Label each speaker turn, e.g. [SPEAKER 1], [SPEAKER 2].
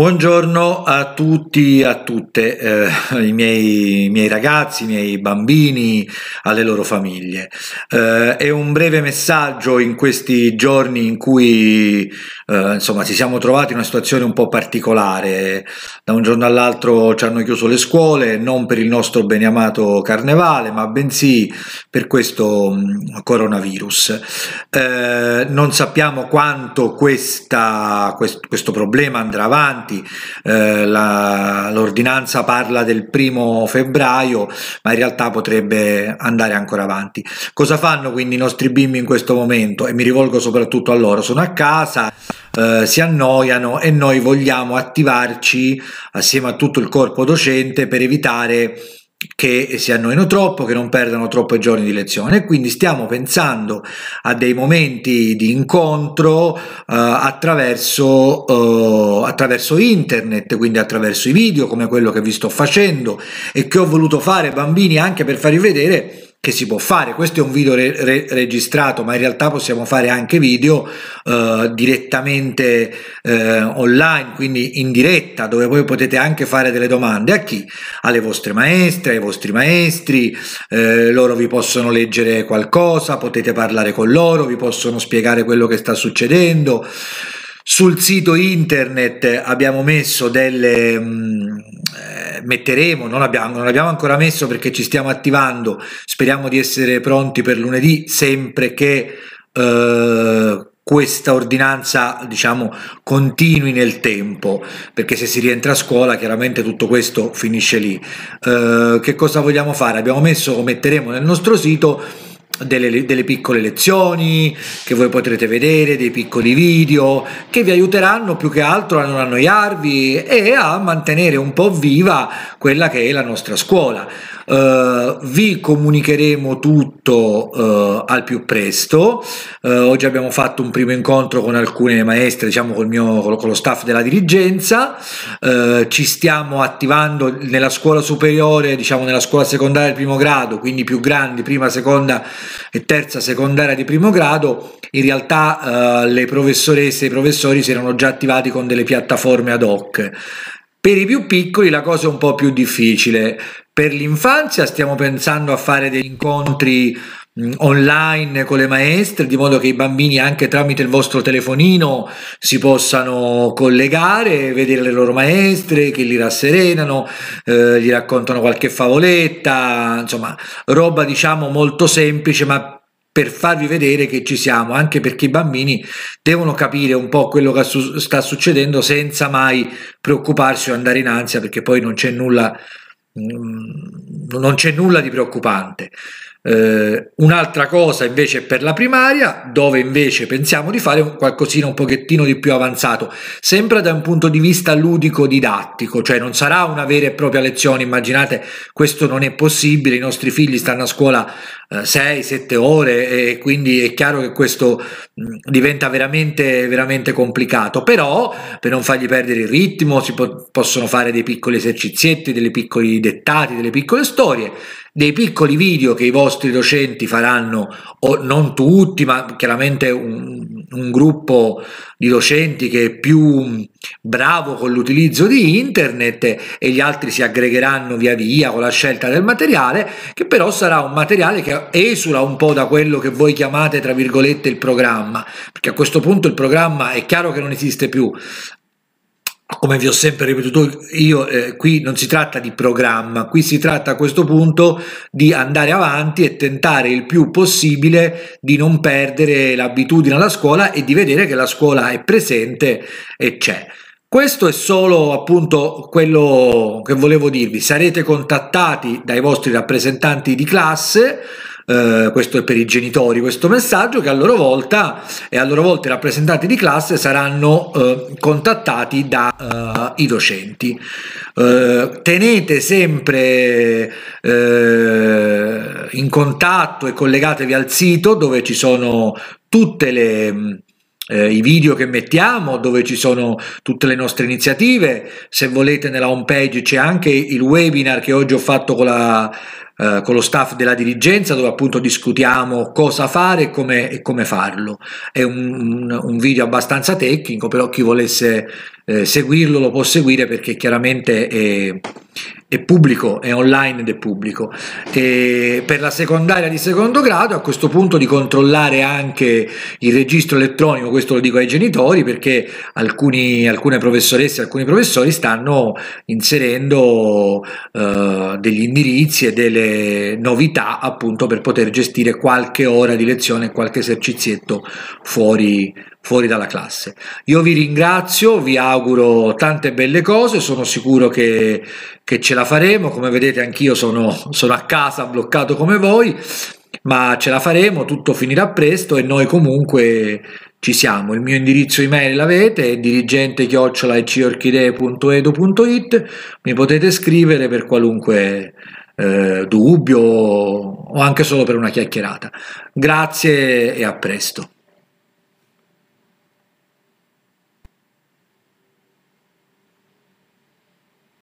[SPEAKER 1] Buongiorno a tutti e a tutte, eh, i, miei, i, miei, ragazzi, i miei bambini, alle loro famiglie. Eh, è un breve messaggio in questi giorni in cui eh, insomma, ci siamo trovati in una situazione un po' particolare. Da un giorno all'altro ci hanno chiuso le scuole, non per il nostro beniamato carnevale, ma bensì per questo mh, mm, coronavirus. Eh, non sappiamo quanto questa, quest questo problema andrà avanti avanti, eh, la, l'ordinanza parla del primo febbraio, ma in realtà potrebbe andare ancora avanti. Cosa fanno quindi i nostri bimbi in questo momento? E mi rivolgo soprattutto a loro, sono a casa, eh, si annoiano e noi vogliamo attivarci assieme a tutto il corpo docente per evitare che si annoiano troppo, che non perdano troppi giorni di lezione. Quindi stiamo pensando a dei momenti di incontro eh, attraverso, eh, attraverso, internet, quindi attraverso i video come quello che vi sto facendo e che ho voluto fare bambini anche per farvi vedere che si può fare. Questo è un video re- re- registrato, ma in realtà possiamo fare anche video eh, direttamente eh, online, quindi in diretta, dove voi potete anche fare delle domande a chi? Alle vostre maestre, ai vostri maestri, eh, loro vi possono leggere qualcosa, potete parlare con loro, vi possono spiegare quello che sta succedendo. Sul sito internet abbiamo messo delle... Mh, mm, eh, metteremo, non abbiamo, non abbiamo ancora messo perché ci stiamo attivando, speriamo di essere pronti per lunedì, sempre che eh, questa ordinanza diciamo continui nel tempo perché se si rientra a scuola chiaramente tutto questo finisce lì eh, che cosa vogliamo fare abbiamo messo o metteremo nel nostro sito delle, delle piccole lezioni che voi potrete vedere, dei piccoli video che vi aiuteranno più che altro a non annoiarvi e a mantenere un po' viva quella che è la nostra scuola. Uh, vi comunicheremo tutto uh, al più presto. Uh, oggi abbiamo fatto un primo incontro con alcune maestre, diciamo col mio, con lo staff della dirigenza. ci stiamo attivando nella scuola superiore, diciamo nella scuola secondaria del primo grado, quindi più grandi, prima, seconda e terza secondaria di primo grado, in realtà eh, le professoresse e i professori si erano già attivati con delle piattaforme ad hoc. Per i più piccoli la cosa è un po' più difficile. Per l'infanzia stiamo pensando a fare degli incontri Mm, online con le maestre, di modo che i bambini anche tramite il vostro telefonino si possano collegare, vedere le loro maestre che li rasserenano, eh, gli raccontano qualche favoletta, insomma, roba diciamo molto semplice ma per farvi vedere che ci siamo, anche perché i bambini devono capire un po' quello che su sta succedendo senza mai preoccuparsi o andare in ansia perché poi non c'è nulla, mm, non c'è nulla di preoccupante. Eh, un'altra cosa invece per la primaria, dove invece pensiamo di fare un qualcosina un pochettino di più avanzato, sempre da un punto di vista ludico-didattico, cioè non sarà una vera e propria lezione, immaginate questo non è possibile, i nostri figli stanno a scuola 6-7 eh, ore e quindi è chiaro che questo mh, diventa veramente, veramente complicato, però per non fargli perdere il ritmo si po possono fare dei piccoli esercizietti, dei piccoli dettati, delle piccole storie dei piccoli video che i vostri docenti faranno, o non tutti, ma chiaramente un, un gruppo di docenti che è più bravo con l'utilizzo di internet e gli altri si aggregheranno via via con la scelta del materiale, che però sarà un materiale che esula un po' da quello che voi chiamate, tra virgolette, il programma, perché a questo punto il programma è chiaro che non esiste più, come vi ho sempre ripetuto io, eh, qui non si tratta di programma, qui si tratta a questo punto di andare avanti e tentare il più possibile di non perdere l'abitudine alla scuola e di vedere che la scuola è presente e c'è. Questo è solo appunto quello che volevo dirvi. Sarete contattati dai vostri rappresentanti di classe eh, questo è per i genitori questo messaggio, che a loro volta e a loro volta i rappresentanti di classe saranno eh, contattati dai eh, docenti. Eh, tenete sempre in contatto e collegatevi al sito dove ci sono tutte le... i video che mettiamo, dove ci sono tutte le nostre iniziative. Se volete nella home page c'è anche il webinar che oggi ho fatto con la eh, con lo staff della dirigenza dove appunto discutiamo cosa fare e come, e come farlo. È un, un video abbastanza tecnico, però chi volesse eh, seguirlo lo può seguire perché chiaramente è, è pubblico, è online ed è pubblico. E per la secondaria di secondo grado a questo punto di controllare anche il registro elettronico, questo lo dico ai genitori perché alcuni, alcune professoresse e alcuni professori stanno inserendo eh, degli indirizzi e delle novità appunto per poter gestire qualche ora di lezione, qualche esercizietto fuori, fuori dalla classe. Io vi ringrazio, vi auguro tante belle cose, sono sicuro che, che ce la faremo, come vedete anch'io sono, sono a casa bloccato come voi, ma ce la faremo, tutto finirà presto e noi comunque ci siamo. Il mio indirizzo email l'avete, è dirigente chiocciolaecorchidee.edu.it, mi potete scrivere per qualunque eh, dubbio o anche solo per una chiacchierata. Grazie e a presto.